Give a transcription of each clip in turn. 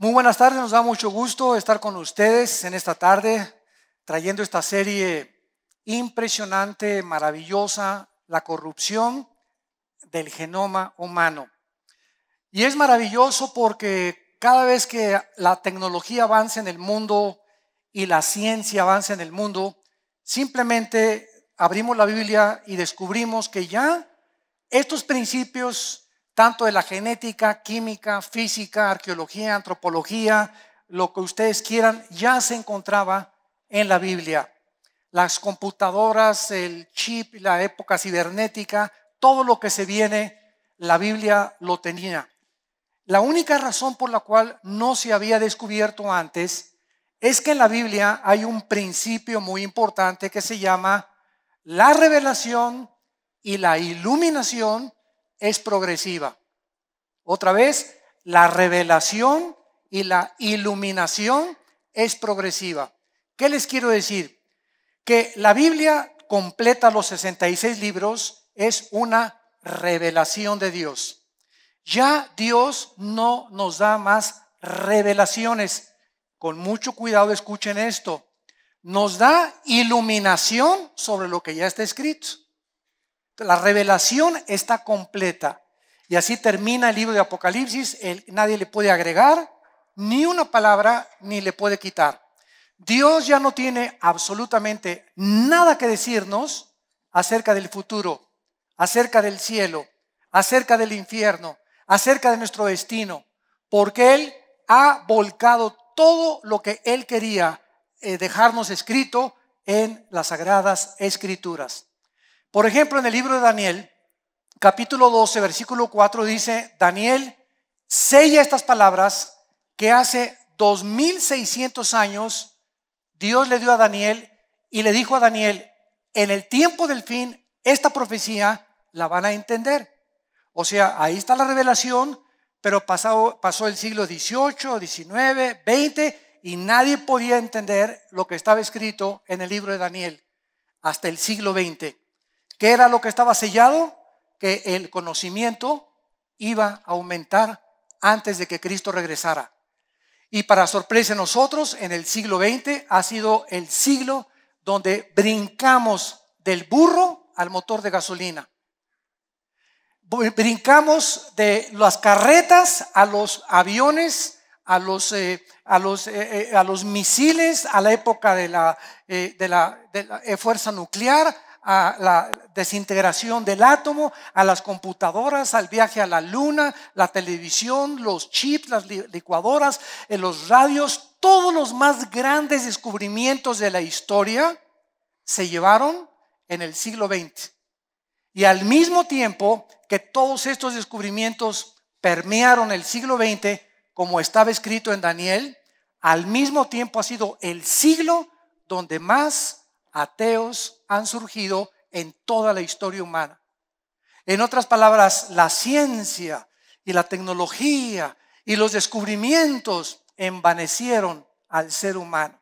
Muy buenas tardes, nos da mucho gusto estar con ustedes en esta tarde, trayendo esta serie impresionante, maravillosa, la corrupción del genoma humano. Y es maravilloso porque cada vez que la tecnología avanza en el mundo y la ciencia avanza en el mundo, simplemente abrimos la Biblia y descubrimos que ya estos principios tanto de la genética, química, física, arqueología, antropología, lo que ustedes quieran, ya se encontraba en la Biblia. Las computadoras, el chip, la época cibernética, todo lo que se viene, la Biblia lo tenía. La única razón por la cual no se había descubierto antes es que en la Biblia hay un principio muy importante que se llama la revelación y la iluminación es progresiva. Otra vez, la revelación y la iluminación es progresiva. ¿Qué les quiero decir? Que la Biblia completa los 66 libros es una revelación de Dios. Ya Dios no nos da más revelaciones. Con mucho cuidado escuchen esto. Nos da iluminación sobre lo que ya está escrito. La revelación está completa. Y así termina el libro de Apocalipsis. nadie le puede agregar ni una palabra ni le puede quitar. Dios ya no tiene absolutamente nada que decirnos acerca del futuro, acerca del cielo, acerca del infierno, acerca de nuestro destino, porque Él ha volcado todo lo que Él quería eh, dejarnos escrito en las sagradas escrituras. Por ejemplo, en el libro de Daniel, capítulo 12, versículo 4 dice, Daniel sella estas palabras que hace 2600 años Dios le dio a Daniel y le dijo a Daniel, en el tiempo del fin, esta profecía la van a entender. O sea, ahí está la revelación, pero pasado, pasó el siglo 18, 19, 20 y nadie podía entender lo que estaba escrito en el libro de Daniel hasta el siglo XX. ¿Qué era lo que estaba sellado? Que el conocimiento iba a aumentar antes de que Cristo regresara. Y para sorpresa de nosotros, en el siglo XX ha sido el siglo donde brincamos del burro al motor de gasolina. Brincamos de las carretas a los aviones, a los, eh, eh, eh, a los, misiles, a la época de la, la, de la fuerza nuclear, a la desintegración del átomo, a las computadoras, al viaje a la luna, la televisión, los chips, las licuadoras, eh, los radios, todos los más grandes descubrimientos de la historia se llevaron en el siglo XX. Y al mismo tiempo que todos estos descubrimientos permearon el siglo XX, como estaba escrito en Daniel, al mismo tiempo ha sido el siglo donde más ateos han surgido en toda la historia humana. En otras palabras, la ciencia y la tecnología y los descubrimientos envanecieron al ser humano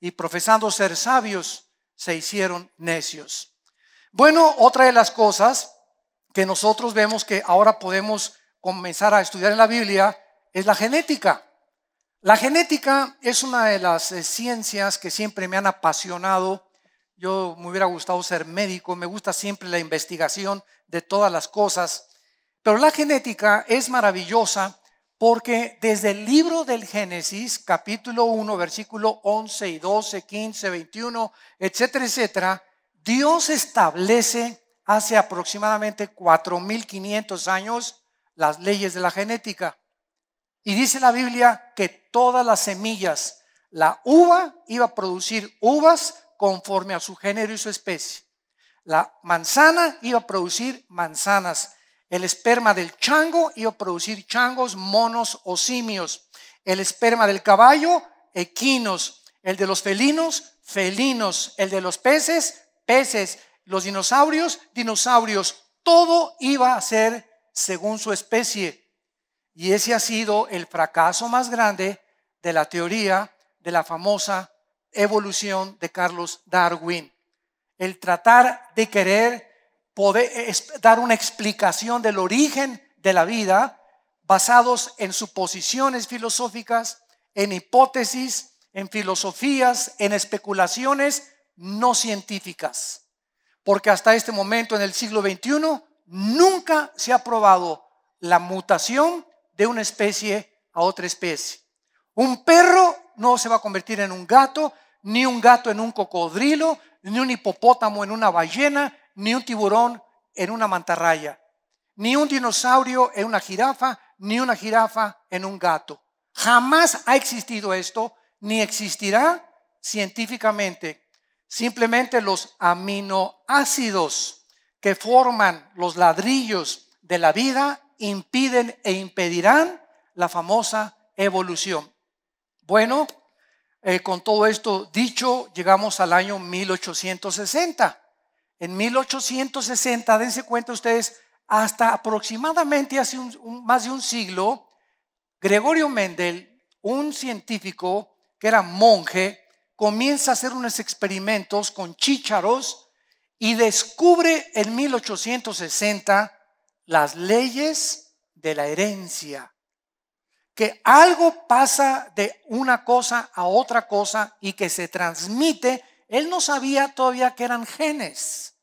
y profesando ser sabios se hicieron necios. Bueno, otra de las cosas que nosotros vemos que ahora podemos comenzar a estudiar en la Biblia es la genética. La genética es una de las eh, ciencias que siempre me han apasionado. Yo me hubiera gustado ser médico, me gusta siempre la investigación de todas las cosas. Pero la genética es maravillosa porque desde el libro del Génesis, capítulo 1, versículo 11 y 12, 15, 21, etcétera, etcétera, Dios establece hace aproximadamente 4.500 años las leyes de la genética. Y dice la Biblia que todas las semillas, la uva iba a producir uvas conforme a su género y su especie. La manzana iba a producir manzanas. El esperma del chango iba a producir changos, monos o simios. El esperma del caballo, equinos. El de los felinos, felinos. El de los peces, peces. Los dinosaurios, dinosaurios. Todo iba a ser según su especie. Y ese ha sido el fracaso más grande de la teoría de la famosa evolución de Carlos Darwin. El tratar de querer dar una explicación del origen de la vida basados en suposiciones filosóficas, en hipótesis, en filosofías, en especulaciones no científicas. Porque hasta este momento, en el siglo XXI, nunca se ha probado la mutación de una especie a otra especie. Un perro no se va a convertir en un gato, ni un gato en un cocodrilo, ni un hipopótamo en una ballena, ni un tiburón en una mantarraya, ni un dinosaurio en una jirafa, ni una jirafa en un gato. Jamás ha existido esto, ni existirá científicamente. Simplemente los aminoácidos que forman los ladrillos de la vida impiden e impedirán la famosa evolución. Bueno, eh, con todo esto dicho, llegamos al año 1860. En 1860, dense cuenta ustedes, hasta aproximadamente hace más de un siglo, Gregorio Mendel, un científico que era monje, comienza a hacer unos experimentos con chícharos y descubre en 1860 las leyes de la herencia. Que algo pasa de una cosa a otra cosa y que se transmite. Él no sabía todavía que eran genes.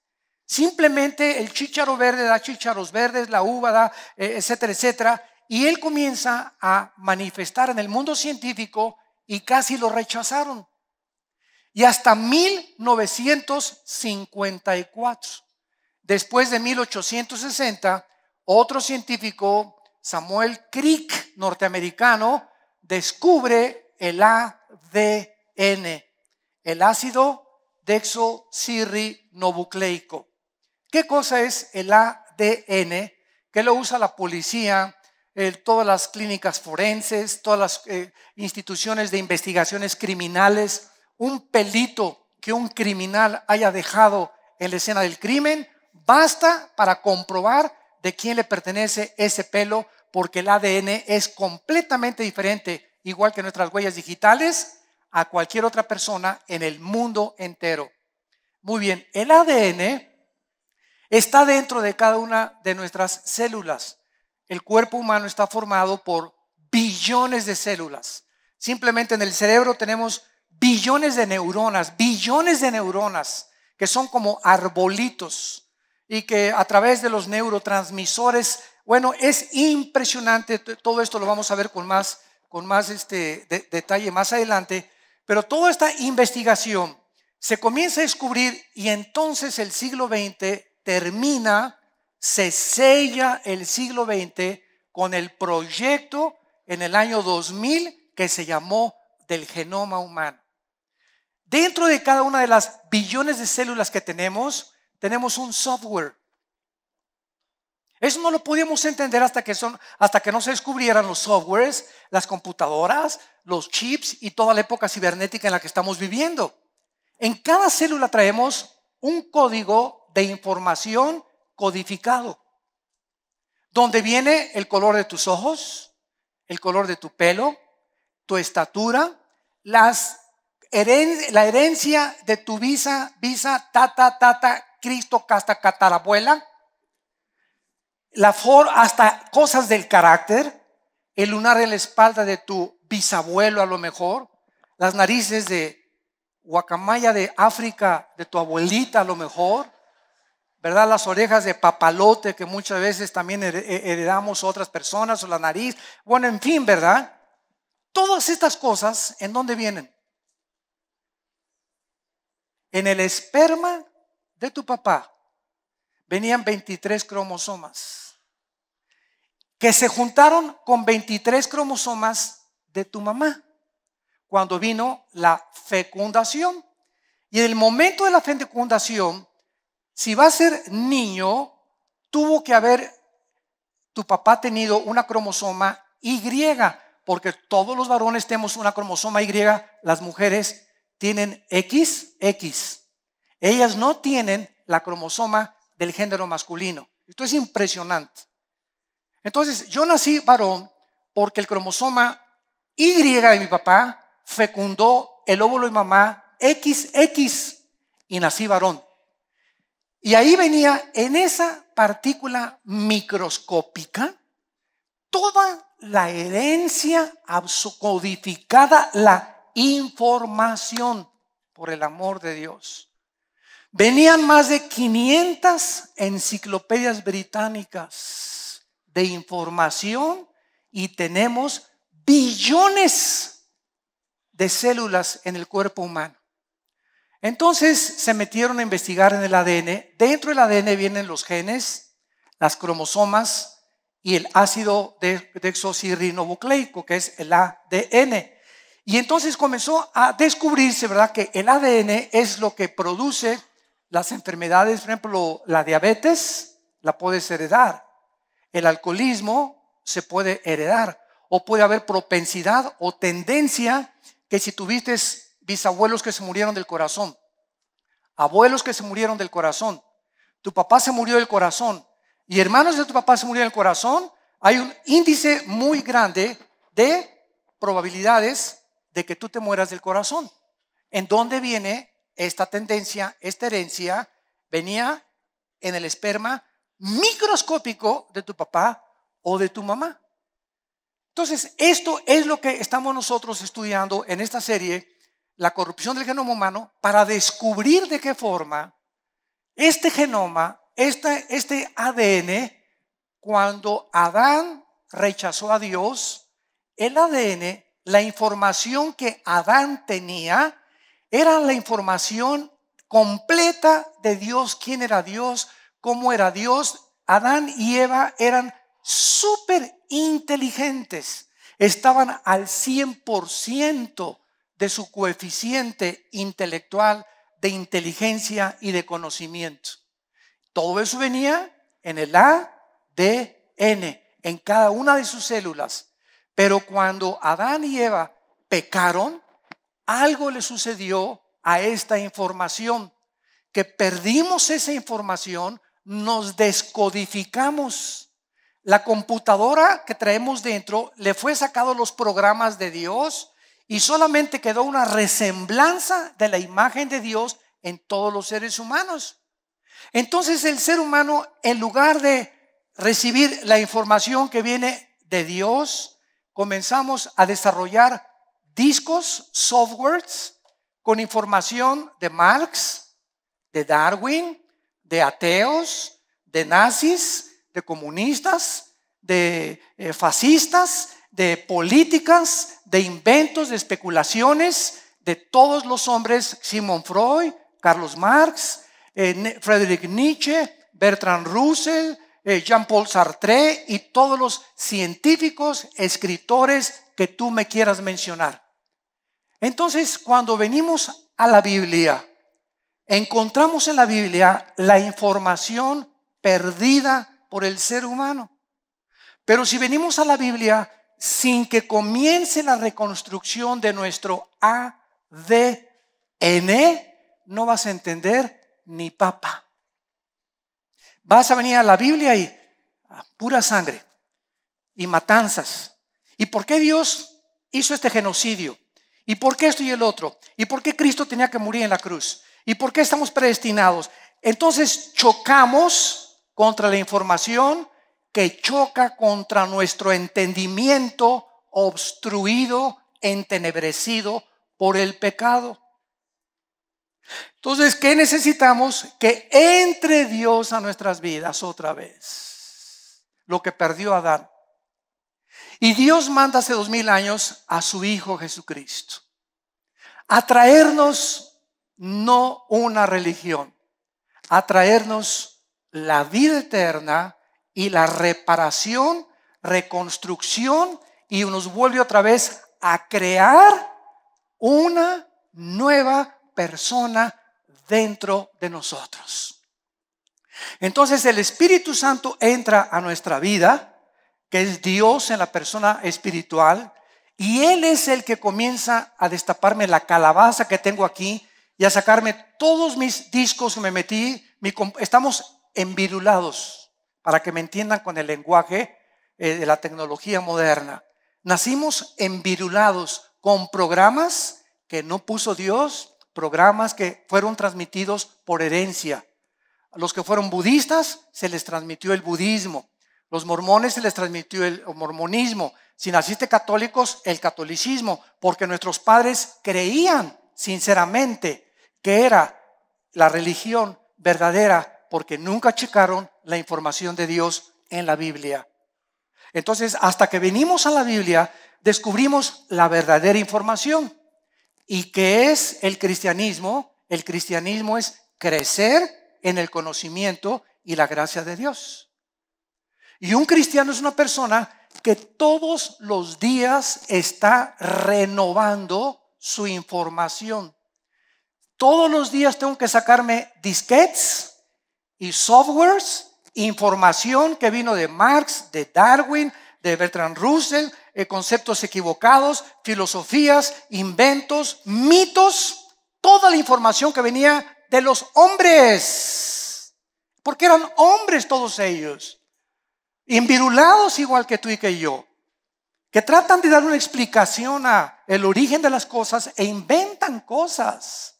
Simplemente el chícharo verde da chícharos verdes, la uva da, eh, etcétera, etcétera. Y él comienza a manifestar en el mundo científico y casi lo rechazaron. Y hasta 1954, después de 1860, otro científico, Samuel Crick, norteamericano, descubre el ADN, el ácido dexocirrinobucleico. ¿Qué cosa es el ADN? Que lo usa la policía, todas las clínicas forenses, todas las eh, instituciones de investigaciones criminales. Un pelito que un criminal haya dejado en la escena del crimen basta para comprobar de quién le pertenece ese pelo, porque el ADN es completamente diferente, igual que nuestras huellas digitales, a cualquier otra persona en el mundo entero. Muy bien, el ADN está dentro de cada una de nuestras células. El cuerpo humano está formado por billones de células. Simplemente en el cerebro tenemos billones de neuronas, billones de neuronas, que son como arbolitos y que a través de los neurotransmisores, bueno, es impresionante, todo esto lo vamos a ver con más, con más este, detalle más adelante, pero toda esta investigación se comienza a descubrir y entonces el siglo XX termina, se sella el siglo XX con el proyecto en el año 2000 que se llamó del genoma humano. Dentro de cada una de las billones de células que tenemos, tenemos un software. Eso no lo podíamos entender hasta que, son, hasta que no se descubrieran los softwares, las computadoras, los chips y toda la época cibernética en la que estamos viviendo. En cada célula traemos un código de información codificado, donde viene el color de tus ojos, el color de tu pelo, tu estatura, la herencia de tu visa, visa, tata, tata, Cristo hasta catarabuela, la hasta cosas del carácter, el lunar en la espalda de tu bisabuelo a lo mejor, las narices de guacamaya de África de tu abuelita a lo mejor, ¿verdad? Las orejas de papalote que muchas veces también heredamos otras personas o la nariz, bueno, en fin, ¿verdad? Todas estas cosas, ¿en dónde vienen? En el esperma de tu papá venían 23 cromosomas, que se juntaron con 23 cromosomas de tu mamá cuando vino la fecundación. Y en el momento de la fecundación, si va a ser niño, tuvo que haber tu papá tenido una cromosoma Y, porque todos los varones tenemos una cromosoma Y, las mujeres tienen XX. Ellas no tienen la cromosoma del género masculino. Esto es impresionante. Entonces, yo nací varón porque el cromosoma Y de mi papá fecundó el óvulo de mamá XX y nací varón. Y ahí venía en esa partícula microscópica toda la herencia codificada, la información, por el amor de Dios. Venían más de 500 enciclopedias británicas de información y tenemos billones de células en el cuerpo humano. Entonces se metieron a investigar en el ADN. Dentro del ADN vienen los genes, las cromosomas y el ácido dexocirrinobucleico, que es el ADN. Y entonces comenzó a descubrirse, ¿verdad?, que el ADN es lo que produce las enfermedades, por ejemplo, la diabetes, la puedes heredar. El alcoholismo se puede heredar. O puede haber propensidad o tendencia que si tuviste bisabuelos que se murieron del corazón, abuelos que se murieron del corazón, tu papá se murió del corazón y hermanos de tu papá se murieron del corazón, hay un índice muy grande de probabilidades de que tú te mueras del corazón. ¿En dónde viene esta tendencia, esta herencia, venía en el esperma microscópico de tu papá o de tu mamá. Entonces, esto es lo que estamos nosotros estudiando en esta serie, la corrupción del genoma humano, para descubrir de qué forma este genoma, este, este ADN, cuando Adán rechazó a Dios, el ADN, la información que Adán tenía, era la información completa de Dios, quién era Dios, cómo era Dios. Adán y Eva eran súper inteligentes, estaban al 100% de su coeficiente intelectual de inteligencia y de conocimiento. Todo eso venía en el ADN, en cada una de sus células. Pero cuando Adán y Eva pecaron, algo le sucedió a esta información, que perdimos esa información, nos descodificamos. La computadora que traemos dentro le fue sacado los programas de Dios y solamente quedó una resemblanza de la imagen de Dios en todos los seres humanos. Entonces el ser humano, en lugar de recibir la información que viene de Dios, comenzamos a desarrollar discos, softwares con información de Marx, de Darwin, de ateos, de nazis, de comunistas, de eh, fascistas, de políticas, de inventos, de especulaciones de todos los hombres, Simon Freud, Carlos Marx, eh, Friedrich Nietzsche, Bertrand Russell, eh, Jean-Paul Sartre y todos los científicos, escritores, que tú me quieras mencionar. Entonces, cuando venimos a la Biblia, encontramos en la Biblia la información perdida por el ser humano. Pero si venimos a la Biblia sin que comience la reconstrucción de nuestro ADN, no vas a entender ni papa. Vas a venir a la Biblia y ah, pura sangre y matanzas ¿Y por qué Dios hizo este genocidio? ¿Y por qué esto y el otro? ¿Y por qué Cristo tenía que morir en la cruz? ¿Y por qué estamos predestinados? Entonces chocamos contra la información que choca contra nuestro entendimiento obstruido, entenebrecido por el pecado. Entonces, ¿qué necesitamos? Que entre Dios a nuestras vidas otra vez. Lo que perdió Adán. Y Dios manda hace dos mil años a su Hijo Jesucristo a traernos no una religión, a traernos la vida eterna y la reparación, reconstrucción y nos vuelve otra vez a crear una nueva persona dentro de nosotros. Entonces el Espíritu Santo entra a nuestra vida que es Dios en la persona espiritual, y Él es el que comienza a destaparme la calabaza que tengo aquí y a sacarme todos mis discos que me metí. estamos envirulados, para que me entiendan con el lenguaje eh, de la tecnología moderna. Nacimos envirulados con programas que no puso Dios, programas que fueron transmitidos por herencia. A los que fueron budistas se les transmitió el budismo. Los mormones se les transmitió el mormonismo. Si naciste católicos, el catolicismo, porque nuestros padres creían sinceramente que era la religión verdadera, porque nunca checaron la información de Dios en la Biblia. Entonces, hasta que venimos a la Biblia, descubrimos la verdadera información. ¿Y qué es el cristianismo? El cristianismo es crecer en el conocimiento y la gracia de Dios. Y un cristiano es una persona que todos los días está renovando su información. Todos los días tengo que sacarme disquets y softwares, información que vino de Marx, de Darwin, de Bertrand Russell, eh, conceptos equivocados, filosofías, inventos, mitos, toda la información que venía de los hombres. Porque eran hombres todos ellos invirulados igual que tú y que yo, que tratan de dar una explicación a el origen de las cosas e inventan cosas.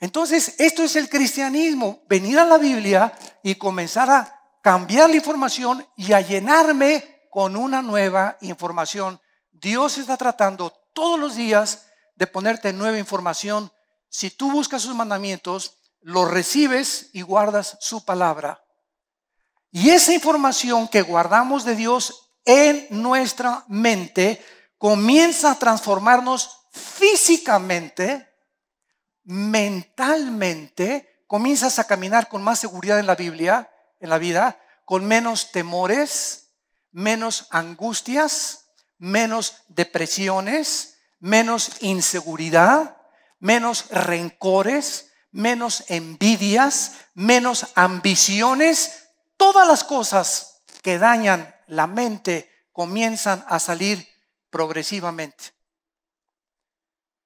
Entonces, esto es el cristianismo, venir a la Biblia y comenzar a cambiar la información y a llenarme con una nueva información. Dios está tratando todos los días de ponerte nueva información. Si tú buscas sus mandamientos, los recibes y guardas su palabra. Y esa información que guardamos de Dios en nuestra mente comienza a transformarnos físicamente, mentalmente, comienzas a caminar con más seguridad en la Biblia, en la vida, con menos temores, menos angustias, menos depresiones, menos inseguridad, menos rencores, menos envidias, menos ambiciones, todas las cosas que dañan la mente comienzan a salir progresivamente.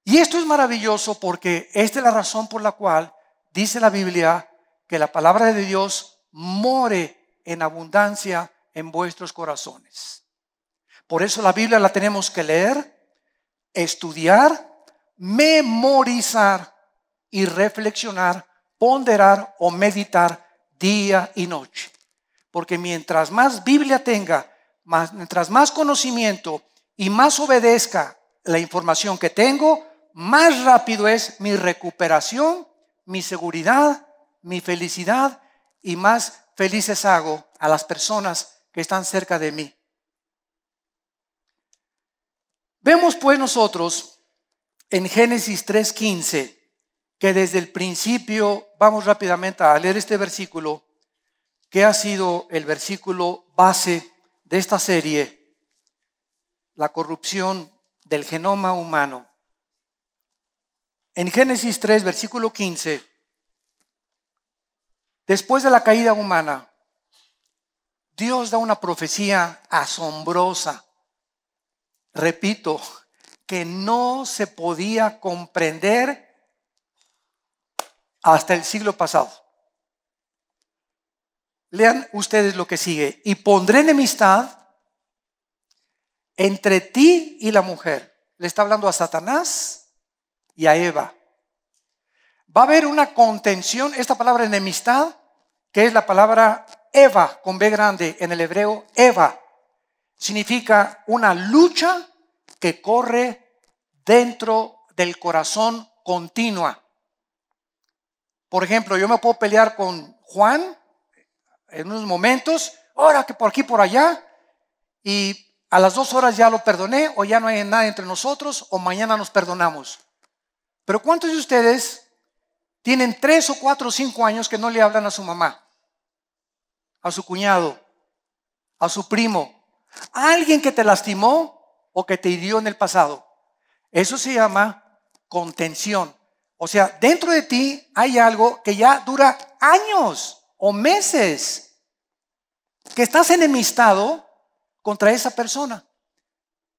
Y esto es maravilloso porque esta es la razón por la cual dice la Biblia que la palabra de Dios more en abundancia en vuestros corazones. Por eso la Biblia la tenemos que leer, estudiar, memorizar y reflexionar, ponderar o meditar día y noche. Porque mientras más Biblia tenga, mientras más conocimiento y más obedezca la información que tengo, más rápido es mi recuperación, mi seguridad, mi felicidad y más felices hago a las personas que están cerca de mí. Vemos pues nosotros en Génesis 3.15 que desde el principio, vamos rápidamente a leer este versículo, que ha sido el versículo base de esta serie, la corrupción del genoma humano. En Génesis 3, versículo 15, después de la caída humana, Dios da una profecía asombrosa. Repito, que no se podía comprender hasta el siglo pasado. Lean ustedes lo que sigue. Y pondré enemistad entre ti y la mujer. Le está hablando a Satanás y a Eva. Va a haber una contención, esta palabra enemistad, que es la palabra Eva con B grande en el hebreo, Eva. Significa una lucha que corre dentro del corazón continua. Por ejemplo, yo me puedo pelear con Juan en unos momentos, ahora que por aquí, por allá, y a las dos horas ya lo perdoné, o ya no hay nada entre nosotros, o mañana nos perdonamos. Pero ¿cuántos de ustedes tienen tres o cuatro o cinco años que no le hablan a su mamá, a su cuñado, a su primo, a alguien que te lastimó o que te hirió en el pasado? Eso se llama contención. O sea, dentro de ti hay algo que ya dura años o meses que estás enemistado contra esa persona.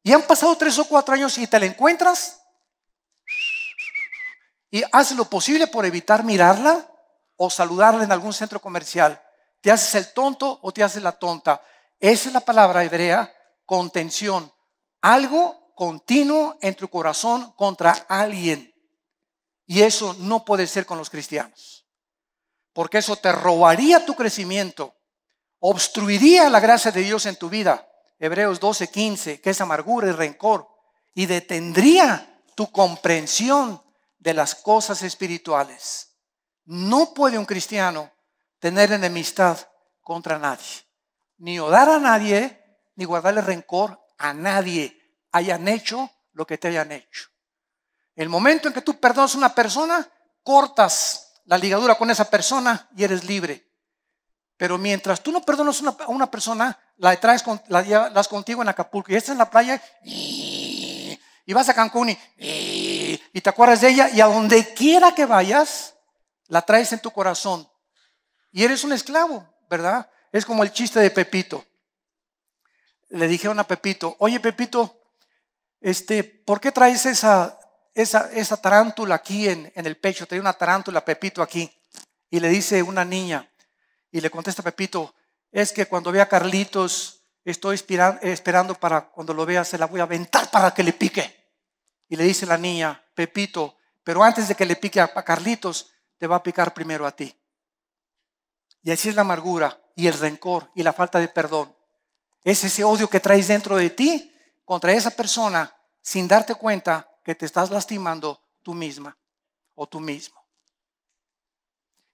Y han pasado tres o cuatro años y te la encuentras y haces lo posible por evitar mirarla o saludarla en algún centro comercial. Te haces el tonto o te haces la tonta. Esa es la palabra hebrea, contención. Algo continuo en tu corazón contra alguien. Y eso no puede ser con los cristianos. Porque eso te robaría tu crecimiento obstruiría la gracia de Dios en tu vida, Hebreos 12, 15, que es amargura y rencor, y detendría tu comprensión de las cosas espirituales. No puede un cristiano tener enemistad contra nadie, ni odar a nadie, ni guardarle rencor a nadie, hayan hecho lo que te hayan hecho. El momento en que tú perdonas a una persona, cortas la ligadura con esa persona y eres libre. Pero mientras tú no perdonas a una persona, la traes con, la llevas contigo en Acapulco y estás en la playa y, vas a Cancún y, te acuerdas de ella y a donde quiera que vayas, la traes en tu corazón. Y eres un esclavo, ¿verdad? Es como el chiste de Pepito. Le dijeron a Pepito, oye Pepito, este, ¿por qué traes esa, esa, tarántula aquí en, en el pecho? Trae una tarántula, Pepito, aquí. Y le dice una niña, y le contesta Pepito, es que cuando vea a Carlitos, estoy esperando para cuando lo vea, se la voy a aventar para que le pique. Y le dice la niña, Pepito, pero antes de que le pique a Carlitos, te va a picar primero a ti. Y así es la amargura y el rencor y la falta de perdón. Es ese odio que traes dentro de ti contra esa persona sin darte cuenta que te estás lastimando tú misma o tú mismo.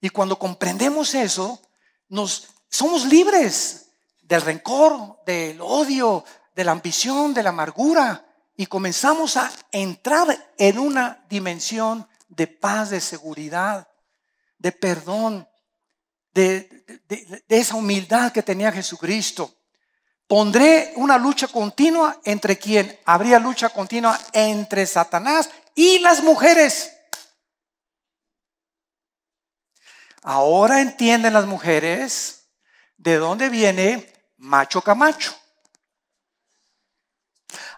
Y cuando comprendemos eso, nos somos libres del rencor, del odio, de la ambición, de la amargura y comenzamos a entrar en una dimensión de paz, de seguridad, de perdón, de, esa humildad que tenía Jesucristo. Pondré una lucha continua entre quien habría lucha continua entre Satanás y las mujeres. Ahora entienden las mujeres de dónde viene macho camacho.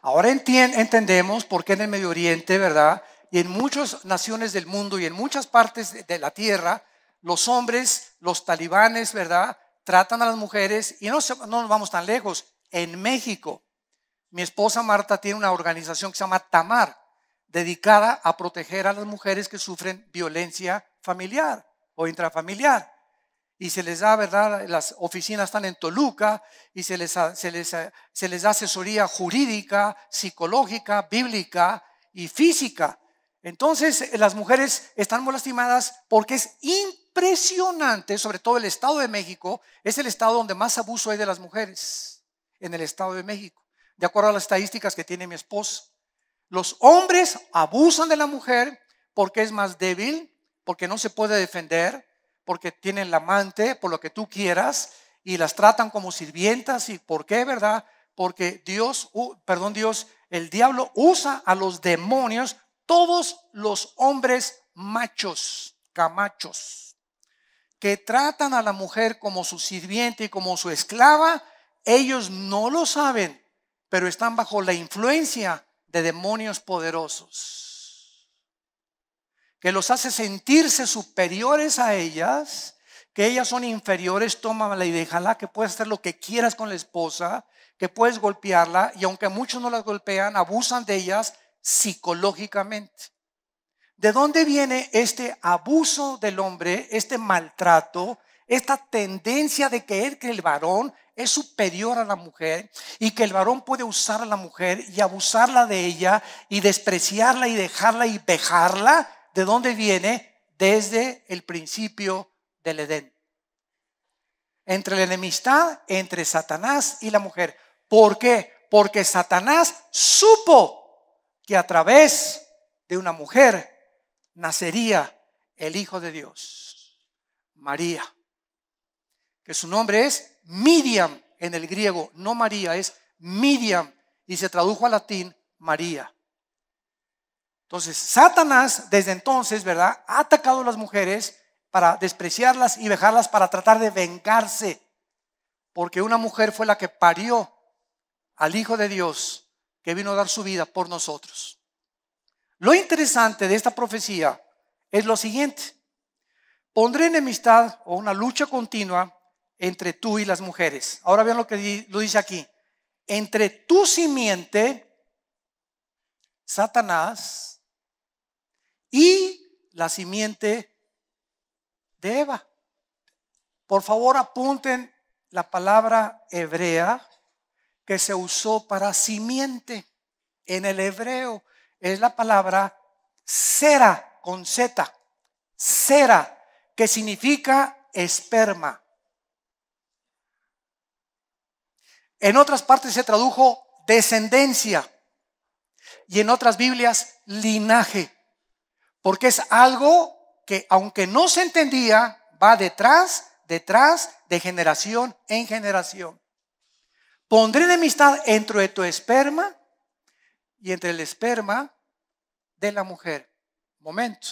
Ahora entendemos por qué en el Medio Oriente, ¿verdad? Y en muchas naciones del mundo y en muchas partes de la tierra, los hombres, los talibanes, ¿verdad? Tratan a las mujeres y no, no nos vamos tan lejos. En México, mi esposa Marta tiene una organización que se llama Tamar, dedicada a proteger a las mujeres que sufren violencia familiar o intrafamiliar. Y se les da, ¿verdad? Las oficinas están en Toluca y se les, se les, da asesoría jurídica, psicológica, bíblica y física. Entonces, eh, las mujeres están muy lastimadas porque es impresionante, sobre todo el Estado de México, es el estado donde más abuso hay de las mujeres, en el Estado de México, de acuerdo a las estadísticas que tiene mi esposo Los hombres abusan de la mujer porque es más débil, porque no se puede defender, porque tienen la amante, por lo que tú quieras, y las tratan como sirvientas. ¿Y por qué, verdad? Porque Dios, perdón Dios, el diablo usa a los demonios, todos los hombres machos, camachos, que tratan a la mujer como su sirviente y como su esclava, ellos no lo saben, pero están bajo la influencia de demonios poderosos que los hace sentirse superiores a ellas, que ellas son inferiores, tómala y déjala, que puedes hacer lo que quieras con la esposa, que puedes golpearla y aunque muchos no las golpean, abusan de ellas psicológicamente. ¿De dónde viene este abuso del hombre, este maltrato, esta tendencia de creer que el varón es superior a la mujer y que el varón puede usar a la mujer y abusarla de ella y despreciarla y dejarla y vejarla de dónde viene desde el principio del Edén. Entre la enemistad entre Satanás y la mujer. ¿Por qué? Porque Satanás supo que a través de una mujer nacería el Hijo de Dios, María, que su nombre es Miriam en el griego, no María, es Miriam y se tradujo al latín María. Entonces, Satanás desde entonces, ¿verdad? Ha atacado a las mujeres para despreciarlas y dejarlas para tratar de vengarse. Porque una mujer fue la que parió al Hijo de Dios que vino a dar su vida por nosotros. Lo interesante de esta profecía es lo siguiente. Pondré enemistad o una lucha continua entre tú y las mujeres. Ahora vean lo que lo dice aquí. Entre tu simiente, Satanás, y la simiente de Eva. Por favor, apunten la palabra hebrea que se usó para simiente. En el hebreo es la palabra cera con Z, cera, que significa esperma. En otras partes se tradujo descendencia y en otras Biblias linaje porque es algo que aunque no se entendía, va detrás, detrás, de generación en generación. Pondré enemistad entre tu esperma y entre el esperma de la mujer. Momento.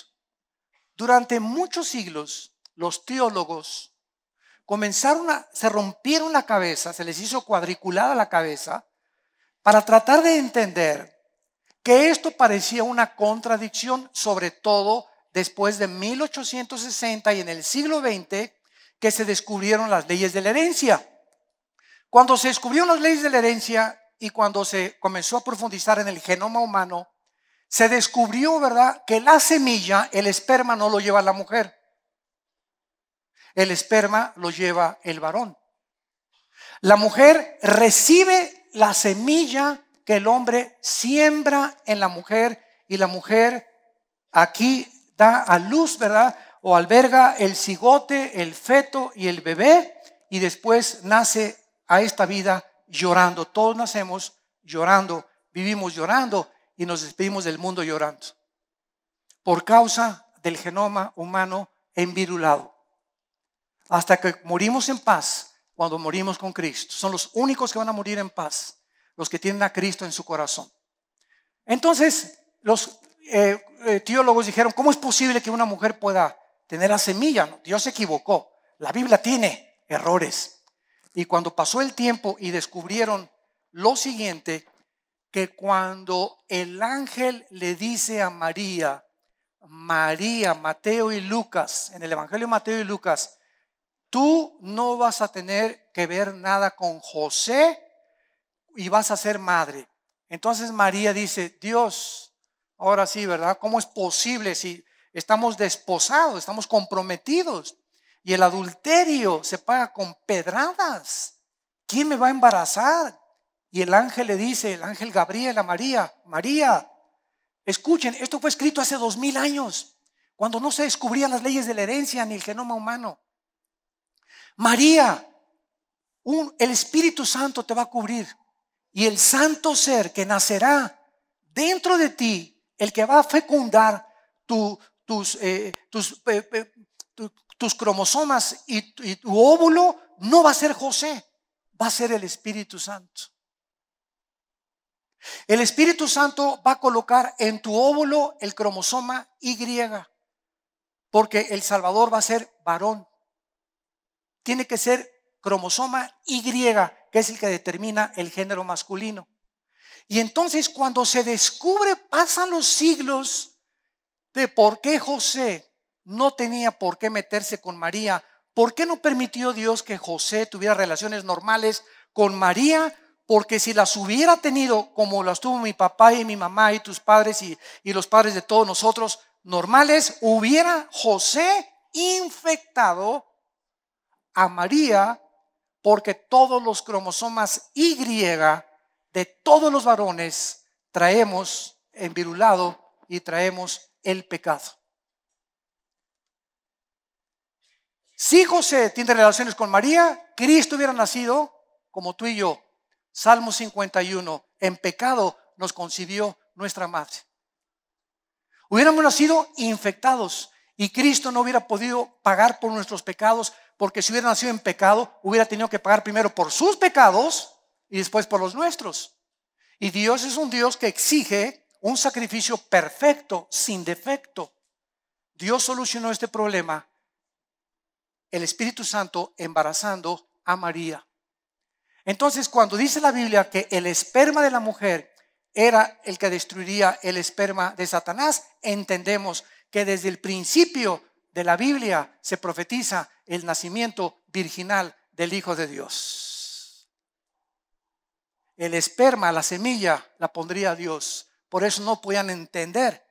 Durante muchos siglos, los teólogos comenzaron a, se rompieron la cabeza, se les hizo cuadriculada la cabeza, para tratar de entender que esto parecía una contradicción, sobre todo después de 1860 y en el siglo XX, que se descubrieron las leyes de la herencia. Cuando se descubrieron las leyes de la herencia y cuando se comenzó a profundizar en el genoma humano, se descubrió, ¿verdad?, que la semilla, el esperma, no lo lleva la mujer. El esperma lo lleva el varón. La mujer recibe la semilla que el hombre siembra en la mujer y la mujer aquí da a luz, ¿verdad? O alberga el cigote, el feto y el bebé y después nace a esta vida llorando. Todos nacemos llorando, vivimos llorando y nos despedimos del mundo llorando. Por causa del genoma humano envirulado. Hasta que morimos en paz cuando morimos con Cristo. Son los únicos que van a morir en paz los que tienen a Cristo en su corazón. Entonces, los eh, eh, teólogos dijeron, ¿cómo es posible que una mujer pueda tener la semilla? Dios se equivocó. La Biblia tiene errores. Y cuando pasó el tiempo y descubrieron lo siguiente, que cuando el ángel le dice a María, María, Mateo y Lucas, en el Evangelio de Mateo y Lucas, tú no vas a tener que ver nada con José y vas a ser madre. Entonces María dice, Dios, ahora sí, ¿verdad? ¿Cómo es posible si estamos desposados, estamos comprometidos? Y el adulterio se paga con pedradas. ¿Quién me va a embarazar? Y el ángel le dice, el ángel Gabriel a María, María, escuchen, esto fue escrito hace dos mil años, cuando no se descubrían las leyes de la herencia ni el genoma humano. María, el Espíritu Santo te va a cubrir y el santo ser que nacerá dentro de ti, el que va a fecundar eh, eh, eh, tus, cromosomas y, y tu óvulo, no va a ser José, va a ser el Espíritu Santo. El Espíritu Santo va a colocar en tu óvulo el cromosoma Y, porque el Salvador va a ser varón. Tiene que ser cromosoma Y, que es el que determina el género masculino. Y entonces cuando se descubre, pasan los siglos de por qué José no tenía por qué meterse con María, por qué no permitió Dios que José tuviera relaciones normales con María, porque si las hubiera tenido como las tuvo mi papá y mi mamá y tus padres y, y los padres de todos nosotros normales, hubiera José infectado a María porque todos los cromosomas Y de todos los varones traemos en virulado y traemos el pecado. Si José tiene relaciones con María, Cristo hubiera nacido como tú y yo. Salmo 51, en pecado nos concibió nuestra madre. Hubiéramos nacido infectados y Cristo no hubiera podido pagar por nuestros pecados porque si hubiera nacido en pecado, hubiera tenido que pagar primero por sus pecados y después por los nuestros. Y Dios es un Dios que exige un sacrificio perfecto, sin defecto. Dios solucionó este problema, el Espíritu Santo embarazando a María. Entonces, cuando dice la Biblia que el esperma de la mujer era el que destruiría el esperma de Satanás, entendemos que desde el principio de la Biblia se profetiza el nacimiento virginal del Hijo de Dios. El esperma, la semilla, la pondría Dios. Por eso no podían entender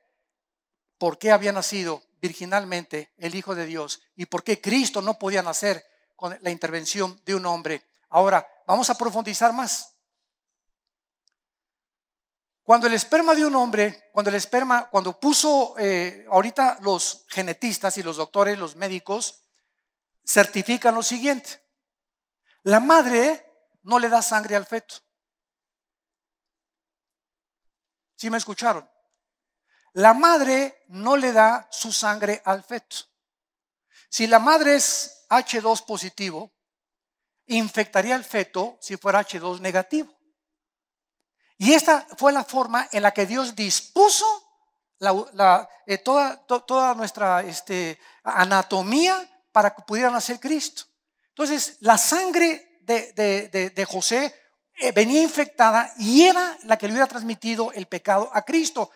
por qué había nacido virginalmente el Hijo de Dios y por qué Cristo no podía nacer con la intervención de un hombre. Ahora, vamos a profundizar más. Cuando el esperma de un hombre, cuando el esperma, cuando puso eh, ahorita los genetistas y los doctores, los médicos, certifican lo siguiente. La madre no le da sangre al feto. Si me escucharon? La madre no le da su sangre al feto. Si la madre es H2 positivo, infectaría al feto si fuera H2 negativo. Y esta fue la forma en la que Dios dispuso eh, toda, nuestra este, anatomía para que pudieran hacer Cristo. Entonces, la sangre de, José eh, venía infectada y era la que le hubiera transmitido el pecado a Cristo.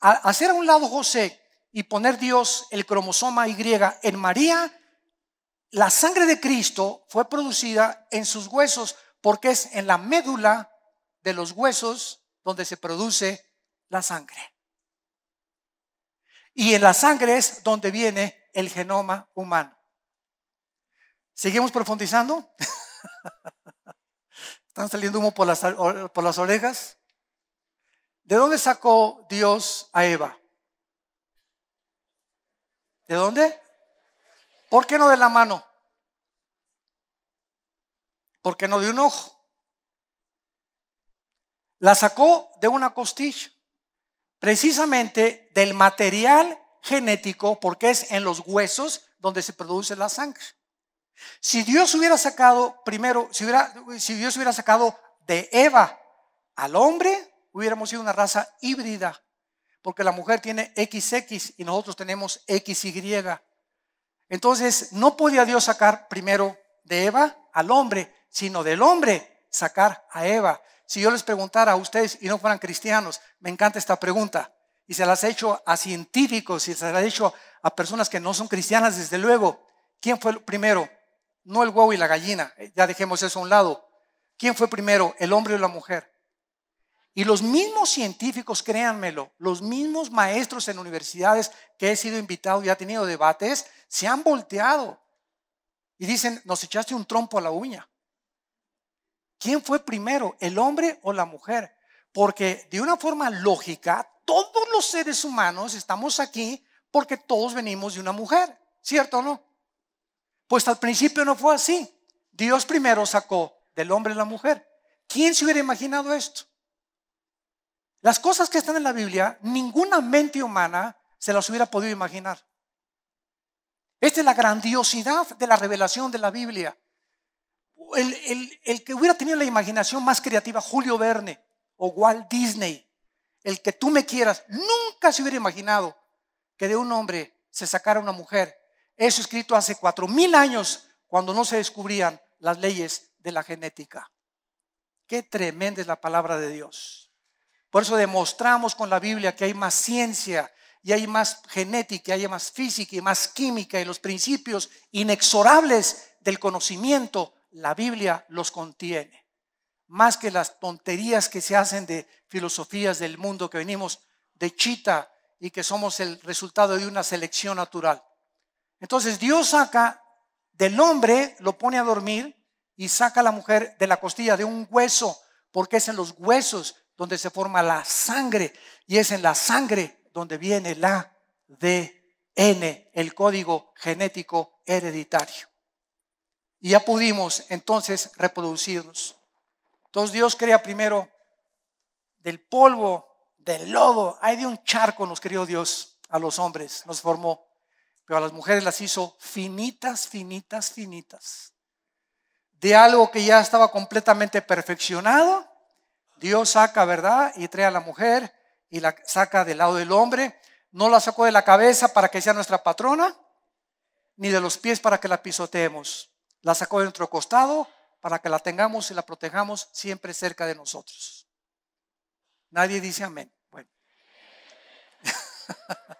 Al hacer a un lado José y poner Dios el cromosoma Y en María, la sangre de Cristo fue producida en sus huesos, porque es en la médula de los huesos donde se produce la sangre. Y en la sangre es donde viene el genoma humano. ¿Seguimos profundizando? ¿Están saliendo humo por las, por las orejas? ¿De dónde sacó Dios a Eva? ¿De dónde? ¿Por qué no de la mano? ¿Por qué no de un ojo? La sacó de una costilla, precisamente del material genético, porque es en los huesos donde se produce la sangre. Si Dios hubiera sacado primero, si, Dios hubiera sacado de Eva al hombre, hubiéramos sido una raza híbrida, porque la mujer tiene XX y nosotros tenemos XY. Entonces, no podía Dios sacar primero de Eva al hombre, sino del hombre sacar a Eva. Si yo les preguntara a ustedes y no fueran cristianos, me encanta esta pregunta. Y se las he hecho a científicos y se las he hecho a personas que no son cristianas, desde luego. ¿Quién fue el primero? no el huevo y la gallina, eh, ya dejemos eso a un lado. ¿Quién fue primero, el hombre o la mujer? Y los mismos científicos, créanmelo, los mismos maestros en universidades que he sido invitado y ha tenido debates, se han volteado y dicen, nos echaste un trompo a la uña. ¿Quién fue primero, el hombre o la mujer? Porque de una forma lógica, todos los seres humanos estamos aquí porque todos venimos de una mujer, ¿cierto o no? Pues al principio no fue así. Dios primero sacó del hombre la mujer. ¿Quién se hubiera imaginado esto? Las cosas que están en la Biblia, ninguna mente humana se las hubiera podido imaginar. Esta es la grandiosidad de la revelación de la Biblia. El, el, que hubiera tenido la imaginación más creativa, Julio Verne o Walt Disney, el que tú me quieras, nunca se hubiera imaginado que de un hombre se sacara una mujer eso escrito hace cuatro mil años cuando no se descubrían las leyes de la genética. Qué tremenda es la palabra de Dios. Por eso demostramos con la Biblia que hay más ciencia y hay más genética, y hay más física y más química y los principios inexorables del conocimiento, la Biblia los contiene. Más que las tonterías que se hacen de filosofías del mundo que venimos de chita y que somos el resultado de una selección natural. Entonces Dios saca del hombre, lo pone a dormir y saca a la mujer de la costilla, de un hueso, porque es en los huesos donde se forma la sangre y es en la sangre donde viene la N, el código genético hereditario. Y ya pudimos entonces reproducirnos. Entonces Dios crea primero del polvo, del lodo, hay de un charco nos crió Dios a los hombres, nos formó pero a las mujeres las hizo finitas, finitas, finitas. De algo que ya estaba completamente perfeccionado, Dios saca, ¿verdad? Y trae a la mujer y la saca del lado del hombre. No la sacó de la cabeza para que sea nuestra patrona, ni de los pies para que la pisoteemos. La sacó de nuestro costado para que la tengamos y la protejamos siempre cerca de nosotros. Nadie dice amén. Bueno.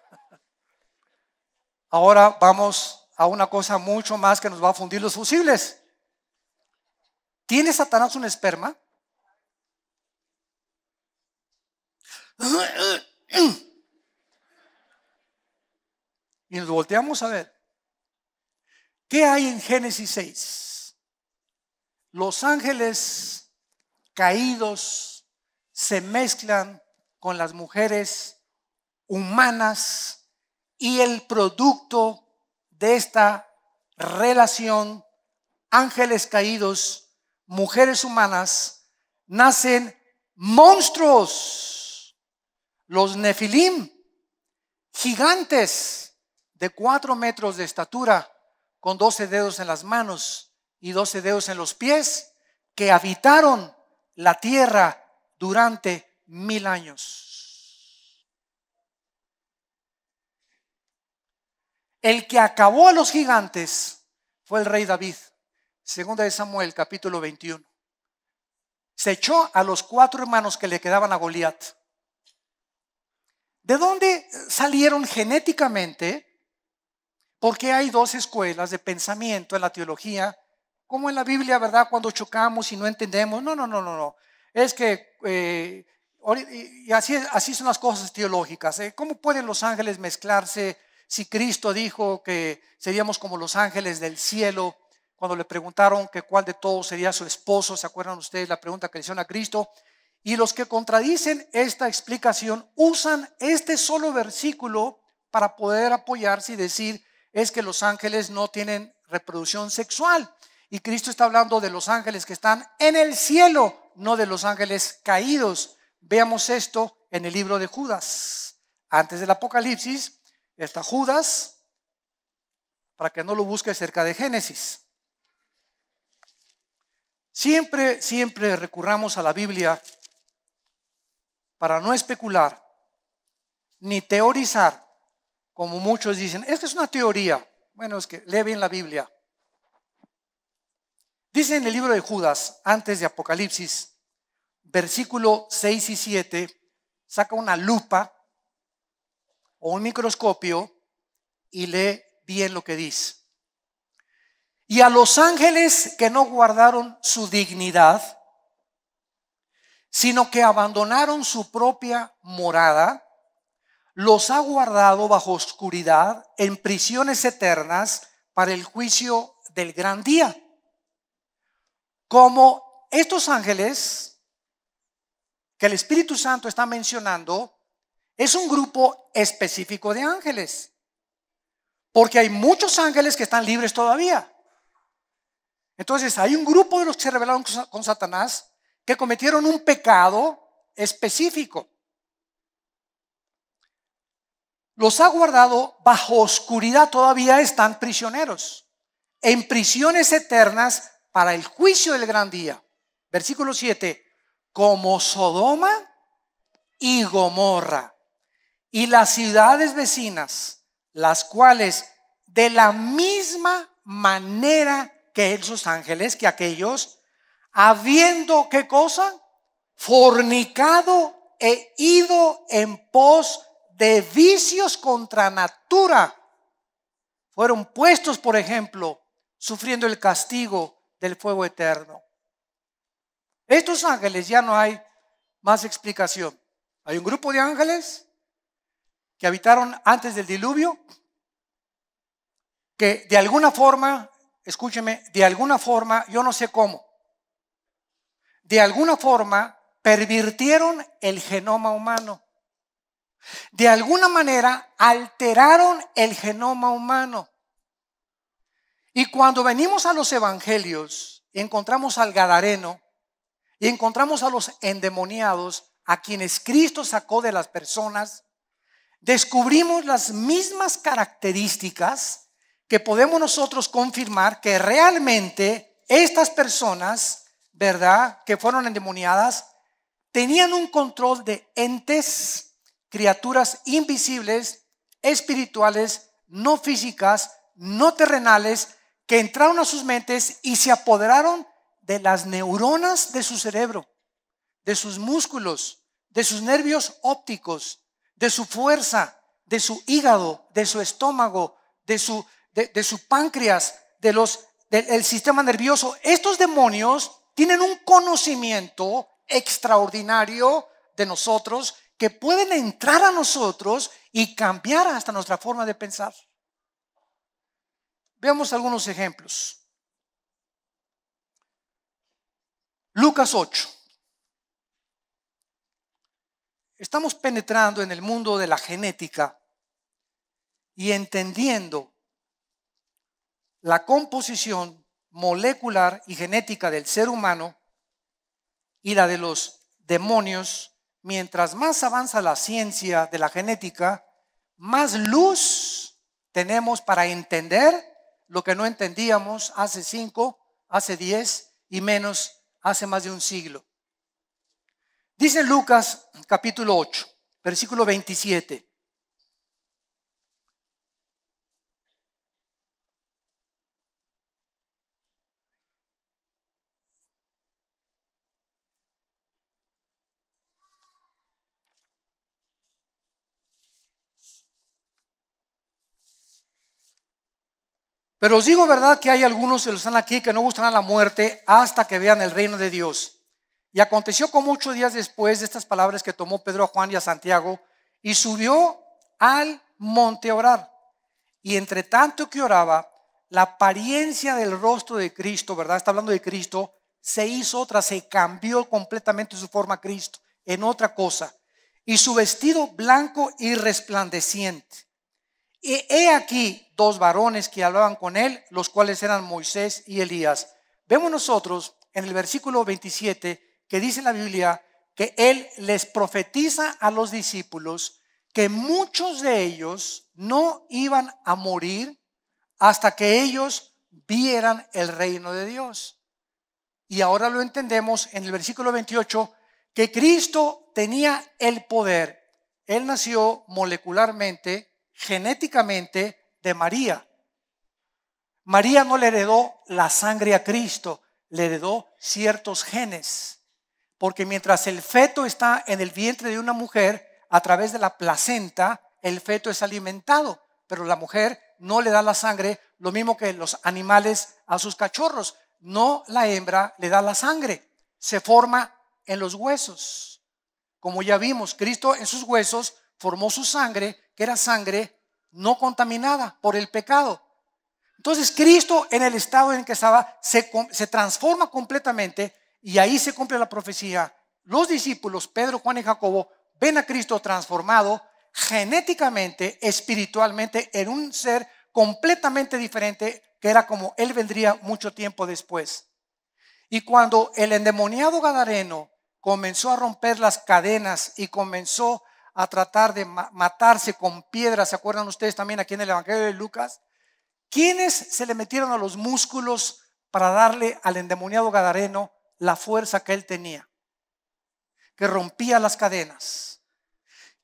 ahora vamos a una cosa mucho más que nos va a fundir los fusibles. ¿Tiene Satanás un esperma? Y nos volteamos a ver. ¿Qué hay en Génesis 6? Los ángeles caídos se mezclan con las mujeres humanas y el producto de esta relación, ángeles caídos, mujeres humanas, nacen monstruos, los nefilim, gigantes de cuatro metros de estatura, con doce dedos en las manos y doce dedos en los pies, que habitaron la tierra durante mil años. El que acabó a los gigantes fue el rey David. Segunda de Samuel, capítulo 21. Se echó a los cuatro hermanos que le quedaban a Goliat. ¿De dónde salieron genéticamente? Porque hay dos escuelas de pensamiento en la teología, como en la Biblia, ¿verdad? Cuando chocamos y no entendemos. No, no, no, no, no. Es que eh, y así, son las cosas teológicas. ¿eh? ¿Cómo pueden los ángeles mezclarse? Si Cristo dijo que seríamos como los ángeles del cielo, cuando le preguntaron que cuál de todos sería su esposo, ¿se acuerdan ustedes la pregunta que le hicieron a Cristo? Y los que contradicen esta explicación usan este solo versículo para poder apoyarse y decir es que los ángeles no tienen reproducción sexual. Y Cristo está hablando de los ángeles que están en el cielo, no de los ángeles caídos. Veamos esto en el libro de Judas. Antes del Apocalipsis, está Judas, para que no lo busque cerca de Génesis. Siempre, siempre recurramos a la Biblia para no especular ni teorizar, como muchos dicen. Esta es una teoría. Bueno, es que lee bien la Biblia. Dice en el libro de Judas, antes de Apocalipsis, versículo 6 y 7, saca una lupa o un microscopio y lee bien lo que dice. Y a los ángeles que no guardaron su dignidad, sino que abandonaron su propia morada, los ha guardado bajo oscuridad en prisiones eternas para el juicio del gran día. Como estos ángeles que el Espíritu Santo está mencionando, es un grupo específico de ángeles. Porque hay muchos ángeles que están libres todavía. Entonces, hay un grupo de los que se rebelaron con Satanás que cometieron un pecado específico. Los ha guardado bajo oscuridad, todavía están prisioneros, en prisiones eternas para el juicio del gran día. Versículo 7, como Sodoma y Gomorra y las ciudades vecinas, las cuales de la misma manera que esos ángeles, que aquellos, habiendo qué cosa, fornicado e ido en pos de vicios contra natura, fueron puestos, por ejemplo, sufriendo el castigo del fuego eterno. Estos ángeles ya no hay más explicación. Hay un grupo de ángeles que habitaron antes del diluvio, que de alguna forma, escúcheme, de alguna forma, yo no sé cómo, de alguna forma pervirtieron el genoma humano. De alguna manera alteraron el genoma humano. Y cuando venimos a los evangelios encontramos al Gadareno y encontramos a los endemoniados, a quienes Cristo sacó de las personas, descubrimos las mismas características que podemos nosotros confirmar que realmente estas personas, ¿verdad?, que fueron endemoniadas, tenían un control de entes, criaturas invisibles, espirituales, no físicas, no terrenales, que entraron a sus mentes y se apoderaron de las neuronas de su cerebro, de sus músculos, de sus nervios ópticos, de su fuerza, de su hígado, de su estómago, de su, de, su páncreas, de los, del sistema nervioso. Estos demonios tienen un conocimiento extraordinario de nosotros que pueden entrar a nosotros y cambiar hasta nuestra forma de pensar. Veamos algunos ejemplos. Lucas 8. Estamos penetrando en el mundo de la genética y entendiendo la composición molecular y genética del ser humano y la de los demonios, mientras más avanza la ciencia de la genética, más luz tenemos para entender lo que no entendíamos hace cinco, hace diez y menos hace más de un siglo. Dice Lucas capítulo 8, versículo 27. Pero os digo verdad que hay algunos que están aquí que no gustan a la muerte hasta que vean el reino de Dios. Y aconteció como ocho días después de estas palabras que tomó Pedro a Juan y a Santiago, y subió al monte a orar. Y entre tanto que oraba, la apariencia del rostro de Cristo, ¿verdad? Está hablando de Cristo, se hizo otra, se cambió completamente su forma a Cristo, en otra cosa. Y su vestido blanco y resplandeciente. Y he aquí dos varones que hablaban con él, los cuales eran Moisés y Elías. Vemos nosotros en el versículo 27 que dice la Biblia que Él les profetiza a los discípulos que muchos de ellos no iban a morir hasta que ellos vieran el reino de Dios. Y ahora lo entendemos en el versículo 28, que Cristo tenía el poder. Él nació molecularmente, genéticamente, de María. María no le heredó la sangre a Cristo, le heredó ciertos genes. Porque mientras el feto está en el vientre de una mujer, a través de la placenta, el feto es alimentado, pero la mujer no le da la sangre, lo mismo que los animales a sus cachorros. No la hembra le da la sangre, se forma en los huesos. Como ya vimos, Cristo en sus huesos formó su sangre, que era sangre no contaminada por el pecado. Entonces Cristo en el estado en que estaba se, se transforma completamente y ahí se cumple la profecía. Los discípulos, Pedro, Juan y Jacobo, ven a Cristo transformado genéticamente, espiritualmente, en un ser completamente diferente que era como él vendría mucho tiempo después. Y cuando el endemoniado Gadareno comenzó a romper las cadenas y comenzó a tratar de matarse con piedras, ¿se acuerdan ustedes también aquí en el Evangelio de Lucas? ¿Quiénes se le metieron a los músculos para darle al endemoniado Gadareno la fuerza que él tenía, que rompía las cadenas.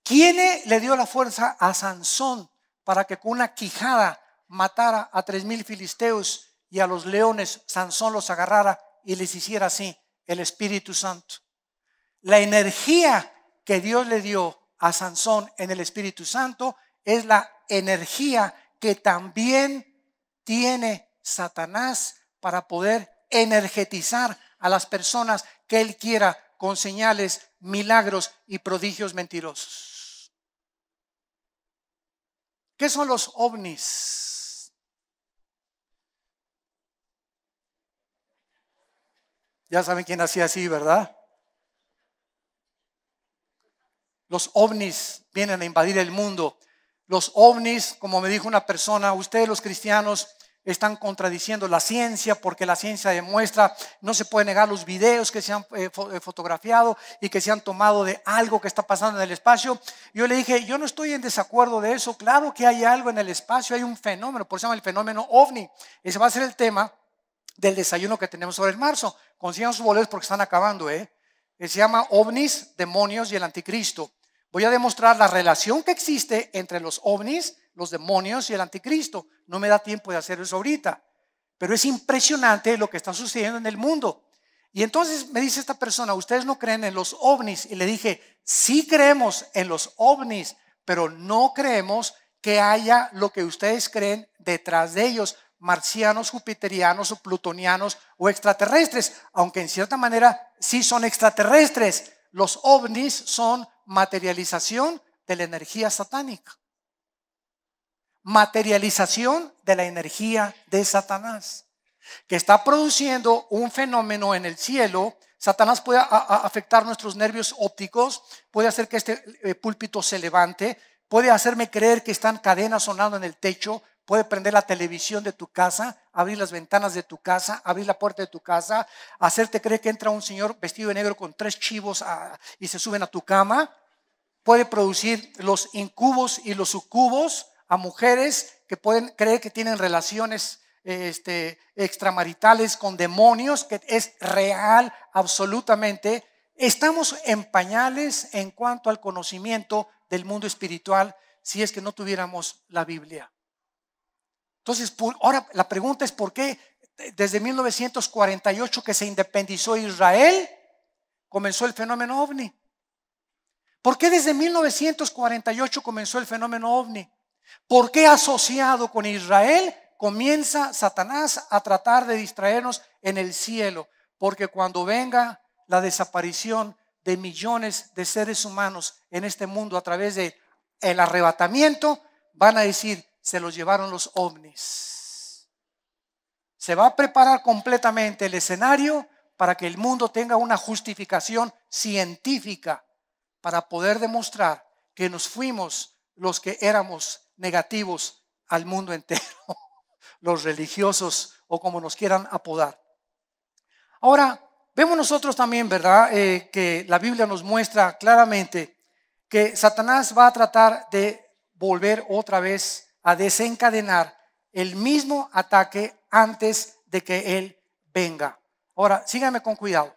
¿Quién le dio la fuerza a Sansón para que con una quijada matara a tres mil filisteos y a los leones Sansón los agarrara y les hiciera así? El Espíritu Santo. La energía que Dios le dio a Sansón en el Espíritu Santo es la energía que también tiene Satanás para poder energetizar a las personas que Él quiera con señales, milagros y prodigios mentirosos. ¿Qué son los ovnis? Ya saben quién hacía así, ¿verdad? Los ovnis vienen a invadir el mundo. Los ovnis, como me dijo una persona, ustedes los cristianos están contradiciendo la ciencia porque la ciencia demuestra, no se puede negar los videos que se han eh, eh, fotografiado y que se han tomado de algo que está pasando en el espacio. Yo le dije, yo no estoy en desacuerdo de eso, claro que hay algo en el espacio, hay un fenómeno, por eso se llama el fenómeno ovni. Ese va a ser el tema del desayuno que tenemos sobre el marzo. Consigan sus boletos porque están acabando, ¿eh? eh se llama ovnis, demonios y el anticristo. Voy a demostrar la relación que existe entre los ovnis los demonios y el anticristo. No me da tiempo de hacer eso ahorita. Pero es impresionante lo que está sucediendo en el mundo. Y entonces me dice esta persona, ¿ustedes no creen en los ovnis? Y le dije, sí creemos en los ovnis, pero no creemos que haya lo que ustedes creen detrás de ellos, marcianos, jupiterianos o plutonianos o extraterrestres, aunque en cierta manera sí son extraterrestres. Los ovnis son materialización de la energía satánica materialización de la energía de Satanás, que está produciendo un fenómeno en el cielo. Satanás puede afectar nuestros nervios ópticos, puede hacer que este eh, púlpito se levante, puede hacerme creer que están cadenas sonando en el techo, puede prender la televisión de tu casa, abrir las ventanas de tu casa, abrir la puerta de tu casa, hacerte creer que entra un señor vestido de negro con tres chivos ah, y se suben a tu cama, puede producir los incubos y los sucubos, a mujeres que pueden creer que tienen relaciones este, extramaritales con demonios, que es real absolutamente. Estamos en pañales en cuanto al conocimiento del mundo espiritual si es que no tuviéramos la Biblia. Entonces, ahora la pregunta es por qué desde 1948 que se independizó Israel, comenzó el fenómeno ovni. ¿Por qué desde 1948 comenzó el fenómeno ovni? ¿Por qué asociado con Israel comienza Satanás a tratar de distraernos en el cielo? Porque cuando venga la desaparición de millones de seres humanos en este mundo a través de el arrebatamiento, van a decir, se los llevaron los ovnis. Se va a preparar completamente el escenario para que el mundo tenga una justificación científica para poder demostrar que nos fuimos los que éramos negativos al mundo entero, los religiosos o como nos quieran apodar. Ahora, vemos nosotros también, ¿verdad?, eh, que la Biblia nos muestra claramente que Satanás va a tratar de volver otra vez a desencadenar el mismo ataque antes de que él venga. Ahora, síganme con cuidado.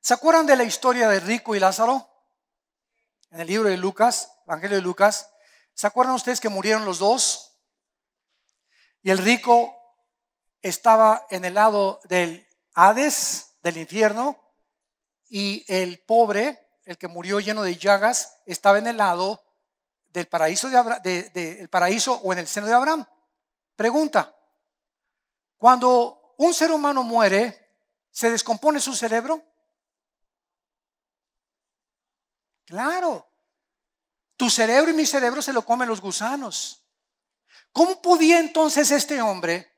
¿Se acuerdan de la historia de Rico y Lázaro? en el libro de Lucas, Evangelio de Lucas, ¿se acuerdan ustedes que murieron los dos? Y el rico estaba en el lado del Hades, del infierno, y el pobre, el que murió lleno de llagas, estaba en el lado del paraíso, de, paraíso o en el seno de Abraham. Pregunta, cuando un ser humano muere, ¿se descompone su cerebro? Claro. Tu cerebro y mi cerebro se lo comen los gusanos. ¿Cómo podía entonces este hombre,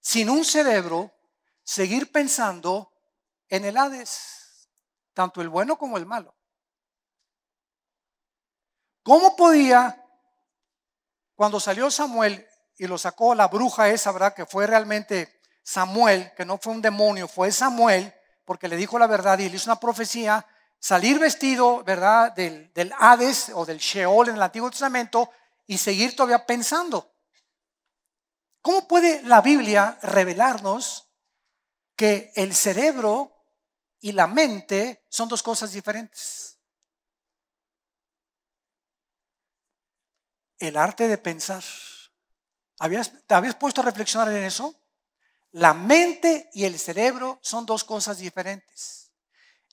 sin un cerebro, seguir pensando en el Hades, tanto el bueno como el malo? ¿Cómo podía, cuando salió Samuel y lo sacó la bruja esa, ¿verdad? Que fue realmente Samuel, que no fue un demonio, fue Samuel, porque le dijo la verdad y le hizo una profecía salir vestido, ¿verdad?, del, Hades o del Sheol en el Antiguo Testamento y seguir todavía pensando. ¿Cómo puede la Biblia revelarnos que el cerebro y la mente son dos cosas diferentes? El arte de pensar. ¿Te habías puesto a reflexionar en eso? La mente y el cerebro son dos cosas diferentes.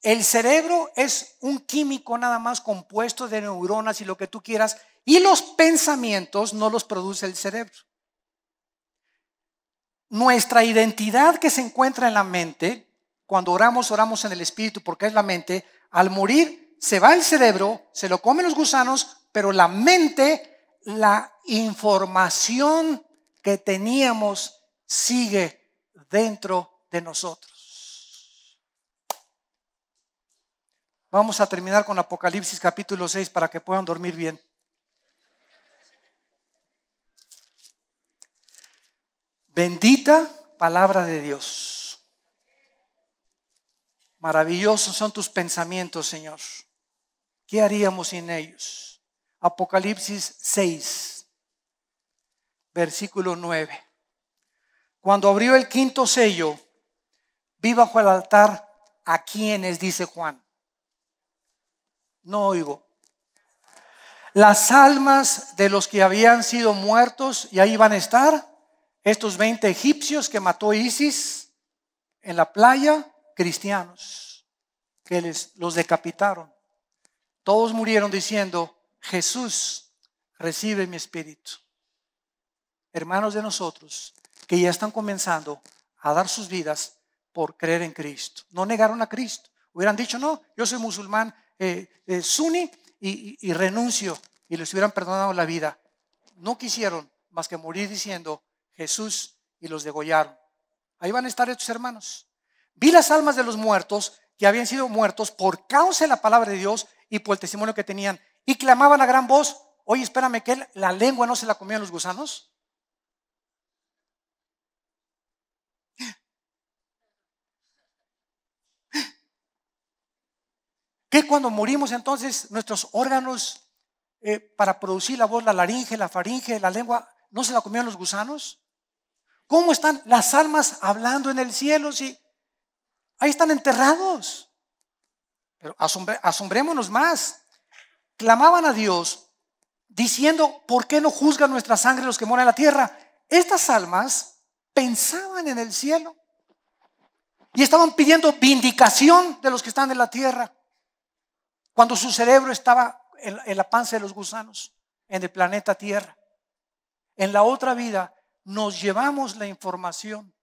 El cerebro es un químico nada más compuesto de neuronas y lo que tú quieras, y los pensamientos no los produce el cerebro. Nuestra identidad que se encuentra en la mente, cuando oramos, oramos en el espíritu porque es la mente, al morir se va el cerebro, se lo comen los gusanos, pero la mente, la información que teníamos sigue dentro de nosotros. Vamos a terminar con Apocalipsis capítulo 6 para que puedan dormir bien. Bendita palabra de Dios. Maravillosos son tus pensamientos, Señor. ¿Qué haríamos sin ellos? Apocalipsis 6, versículo 9. Cuando abrió el quinto sello, vi bajo el altar a quienes, dice Juan, no oigo. Las almas de los que habían sido muertos y ahí van a estar, estos 20 egipcios que mató Isis en la playa, cristianos, que les, los decapitaron. Todos murieron diciendo, Jesús, recibe mi espíritu. Hermanos de nosotros que ya están comenzando a dar sus vidas por creer en Cristo. No negaron a Cristo. Hubieran dicho, no, yo soy musulmán, eh, eh y, y renuncio y les hubieran perdonado la vida. No quisieron más que morir diciendo Jesús y los degollaron. Ahí van a estar estos hermanos. Vi las almas de los muertos que habían sido muertos por causa de la palabra de Dios y por el testimonio que tenían. Y clamaban a gran voz, oye, espérame que la lengua no se la comían los gusanos. ¿Qué cuando morimos entonces nuestros órganos eh, para producir la voz, la laringe, la faringe, la lengua, no se la comieron los gusanos? ¿Cómo están las almas hablando en el cielo si ahí están enterrados? Pero asombrémonos más. Clamaban a Dios diciendo, ¿por qué no juzgan nuestra sangre los que moran en la tierra? Estas almas pensaban en el cielo y estaban pidiendo vindicación de los que están en la tierra cuando su cerebro estaba en, la panza de los gusanos, en el planeta Tierra. En la otra vida nos llevamos la información,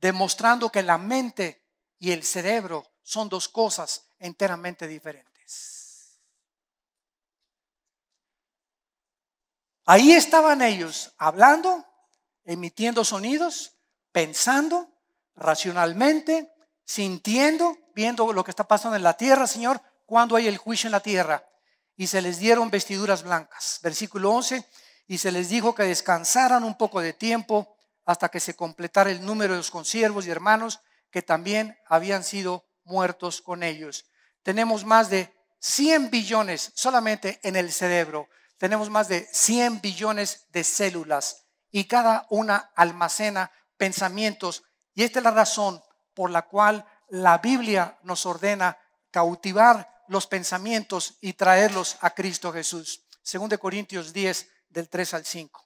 demostrando que la mente y el cerebro son dos cosas enteramente diferentes. Ahí estaban ellos hablando, emitiendo sonidos, pensando racionalmente, sintiendo viendo lo que está pasando en la tierra, Señor, cuando hay el juicio en la tierra. Y se les dieron vestiduras blancas. Versículo 11, y se les dijo que descansaran un poco de tiempo hasta que se completara el número de los consiervos y hermanos que también habían sido muertos con ellos. Tenemos más de 100 billones solamente en el cerebro. Tenemos más de 100 billones de células y cada una almacena pensamientos. Y esta es la razón por la cual la Biblia nos ordena cautivar los pensamientos y traerlos a Cristo Jesús. de Corintios 10, del 3 al 5.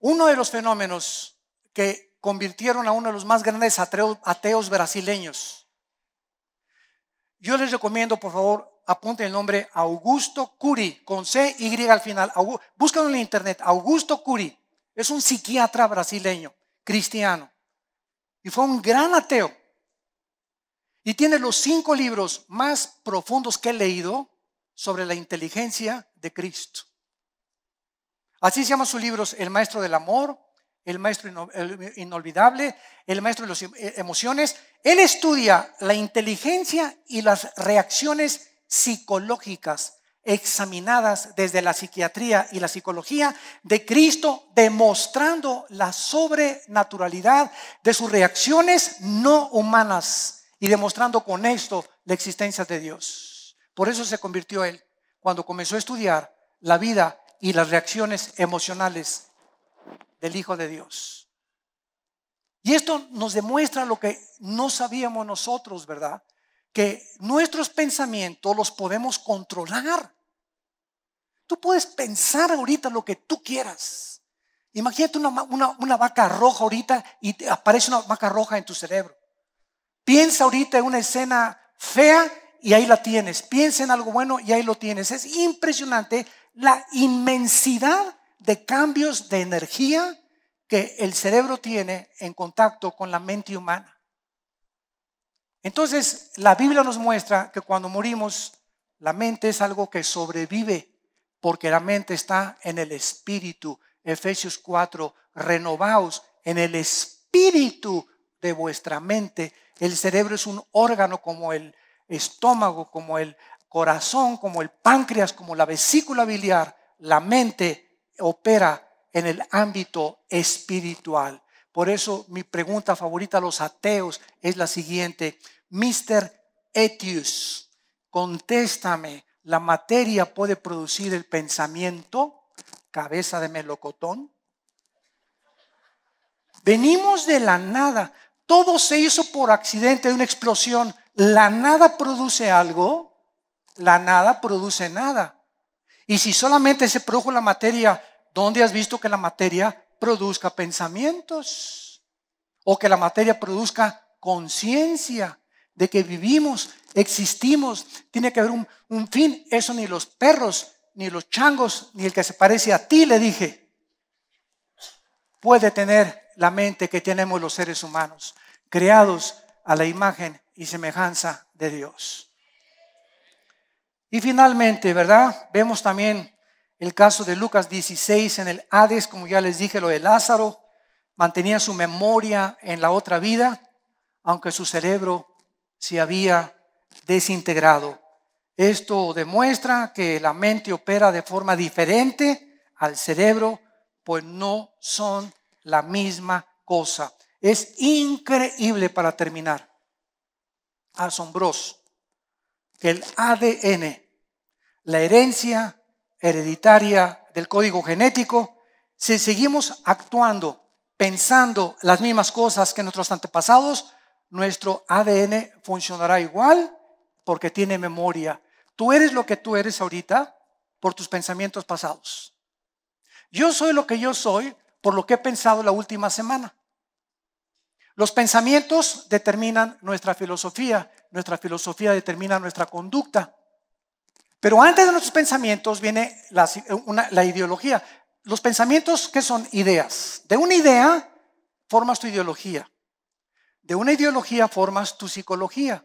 Uno de los fenómenos que convirtieron a uno de los más grandes ateos brasileños. Yo les recomiendo, por favor, apunten el nombre Augusto Curi, con C y al final. Búscalo en internet, Augusto Curi. Es un psiquiatra brasileño cristiano. Y fue un gran ateo. Y tiene los cinco libros más profundos que he leído sobre la inteligencia de Cristo. Así se llaman sus libros, El Maestro del Amor, El Maestro Inolvidable, El Maestro de las eh, Emociones. Él estudia la inteligencia y las reacciones psicológicas examinadas desde la psiquiatría y la psicología de Cristo, demostrando la sobrenaturalidad de sus reacciones no humanas y demostrando con esto la existencia de Dios. Por eso se convirtió él cuando comenzó a estudiar la vida y las reacciones emocionales del Hijo de Dios. Y esto nos demuestra lo que no sabíamos nosotros, ¿verdad? Que nuestros pensamientos los podemos controlar. Tú puedes pensar ahorita lo que tú quieras. Imagínate una, vaca roja ahorita y aparece una vaca roja en tu cerebro. Piensa ahorita en una escena fea y ahí la tienes. Piensa en algo bueno y ahí lo tienes. Es impresionante la inmensidad de cambios de energía que el cerebro tiene en contacto con la mente humana. Entonces, la Biblia nos muestra que cuando morimos, la mente es algo que sobrevive porque la mente está en el espíritu. Efesios 4, renovaos en el espíritu de vuestra mente. El cerebro es un órgano como el estómago, como el corazón, como el páncreas, como la vesícula biliar. La mente opera en el ámbito espiritual. Por eso mi pregunta favorita a los ateos es la siguiente. Mr. Etius, contéstame, la materia puede producir el pensamiento, cabeza de melocotón. Venimos de la nada. Todo se hizo por accidente de una explosión. La nada produce algo, la nada produce nada. Y si solamente se produjo la materia, ¿dónde has visto que la materia produzca pensamientos? O que la materia produzca conciencia de que vivimos, existimos, tiene que haber un, fin. Eso ni los perros, ni los changos, ni el que se parece a ti, le dije, puede tener la mente que tenemos los seres humanos, creados a la imagen y semejanza de Dios. Y finalmente, ¿verdad? Vemos también el caso de Lucas 16 en el Hades, como ya les dije, lo de Lázaro, mantenía su memoria en la otra vida, aunque su cerebro se había desintegrado. Esto demuestra que la mente opera de forma diferente al cerebro, pues no son la misma cosa. Es increíble para terminar, asombroso, que el ADN, la herencia hereditaria del código genético, si seguimos actuando, pensando las mismas cosas que nuestros antepasados, nuestro ADN funcionará igual porque tiene memoria. Tú eres lo que tú eres ahorita por tus pensamientos pasados. Yo soy lo que yo soy por lo que he pensado la última semana. Los pensamientos determinan nuestra filosofía, nuestra filosofía determina nuestra conducta. Pero antes de nuestros pensamientos viene la, ideología. Los pensamientos que son ideas. De una idea formas tu ideología. De una ideología formas tu psicología.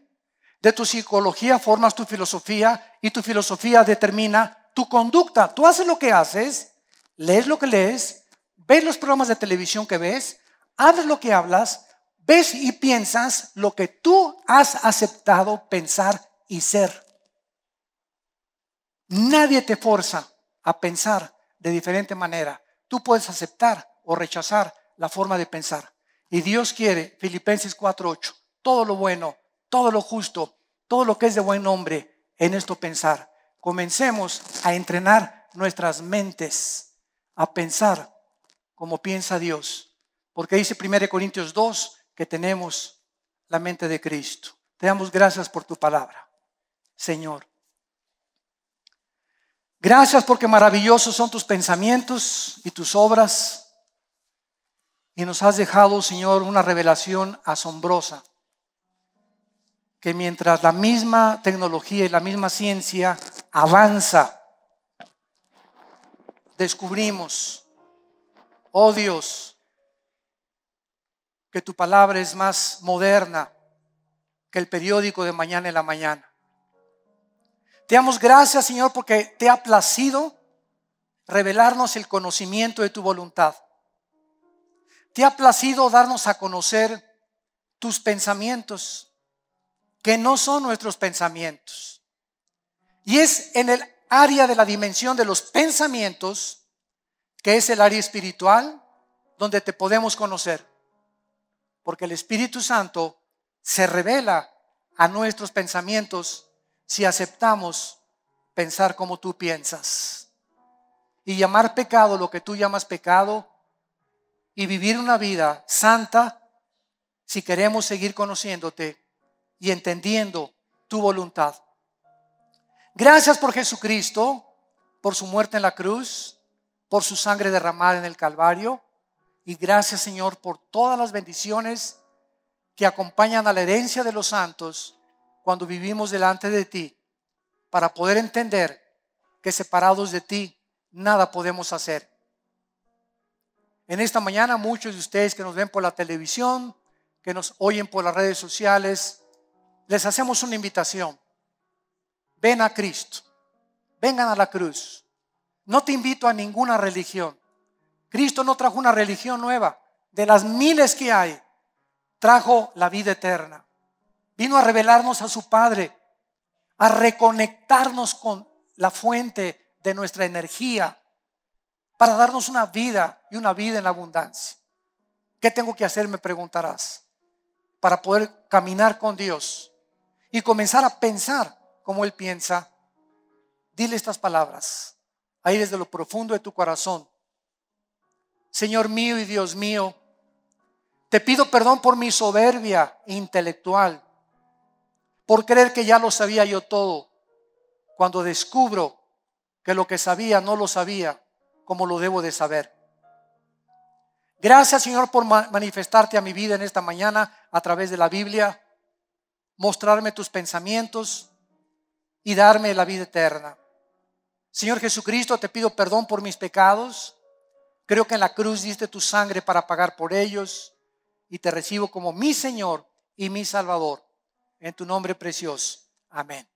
De tu psicología formas tu filosofía y tu filosofía determina tu conducta. Tú haces lo que haces, lees lo que lees, ves los programas de televisión que ves, hablas lo que hablas, ves y piensas lo que tú has aceptado pensar y ser. Nadie te forza a pensar de diferente manera. Tú puedes aceptar o rechazar la forma de pensar. Y Dios quiere, Filipenses 4:8, todo lo bueno, todo lo justo, todo lo que es de buen nombre, en esto pensar. Comencemos a entrenar nuestras mentes, a pensar como piensa Dios. Porque dice 1 Corintios 2 que tenemos la mente de Cristo. Te damos gracias por tu palabra, Señor. Gracias porque maravillosos son tus pensamientos y tus obras. Y nos has dejado, Señor, una revelación asombrosa, que mientras la misma tecnología y la misma ciencia avanza, descubrimos, oh Dios, que tu palabra es más moderna que el periódico de mañana en la mañana. Te damos gracias, Señor, porque te ha placido revelarnos el conocimiento de tu voluntad te ha placido darnos a conocer tus pensamientos, que no son nuestros pensamientos. Y es en el área de la dimensión de los pensamientos, que es el área espiritual, donde te podemos conocer. Porque el Espíritu Santo se revela a nuestros pensamientos si aceptamos pensar como tú piensas. Y llamar pecado lo que tú llamas pecado y vivir una vida santa si queremos seguir conociéndote y entendiendo tu voluntad. Gracias por Jesucristo, por su muerte en la cruz, por su sangre derramada en el Calvario y gracias Señor por todas las bendiciones que acompañan a la herencia de los santos cuando vivimos delante de ti, para poder entender que separados de ti nada podemos hacer. En esta mañana muchos de ustedes que nos ven por la televisión, que nos oyen por las redes sociales, les hacemos una invitación. Ven a Cristo, vengan a la cruz. No te invito a ninguna religión. Cristo no trajo una religión nueva. De las miles que hay, trajo la vida eterna. Vino a revelarnos a su Padre, a reconectarnos con la fuente de nuestra energía, para darnos una vida y una vida en abundancia. ¿Qué tengo que hacer? Me preguntarás. Para poder caminar con Dios y comenzar a pensar como Él piensa. Dile estas palabras, ahí desde lo profundo de tu corazón. Señor mío y Dios mío, te pido perdón por mi soberbia intelectual, por creer que ya lo sabía yo todo, cuando descubro que lo que sabía no lo sabía como lo debo de saber. Gracias Señor por manifestarte a mi vida en esta mañana a través de la Biblia, mostrarme tus pensamientos y darme la vida eterna. Señor Jesucristo, te pido perdón por mis pecados. Creo que en la cruz diste tu sangre para pagar por ellos y te recibo como mi Señor y mi Salvador. En tu nombre precioso. Amén.